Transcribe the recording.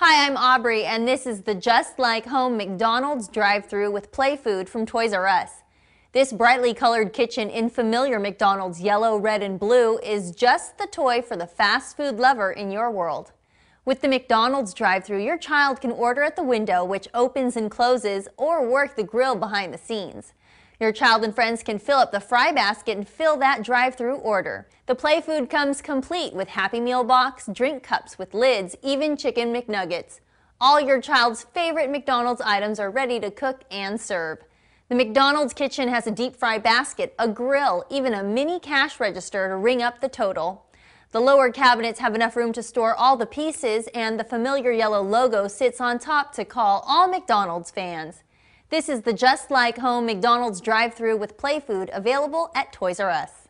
Hi, I'm Aubrey, and this is the Just Like Home McDonald's drive through with play food from Toys R Us. This brightly colored kitchen in familiar McDonald's yellow, red, and blue is just the toy for the fast food lover in your world. With the McDonald's drive through your child can order at the window, which opens and closes, or work the grill behind the scenes. Your child and friends can fill up the fry basket and fill that drive-through order. The play food comes complete with Happy Meal box, drink cups with lids, even chicken McNuggets. All your child's favorite McDonald's items are ready to cook and serve. The McDonald's kitchen has a deep fry basket, a grill, even a mini cash register to ring up the total. The lower cabinets have enough room to store all the pieces, and the familiar yellow logo sits on top to call all McDonald's fans. This is the Just Like Home McDonald's drive-through with play food available at Toys R Us.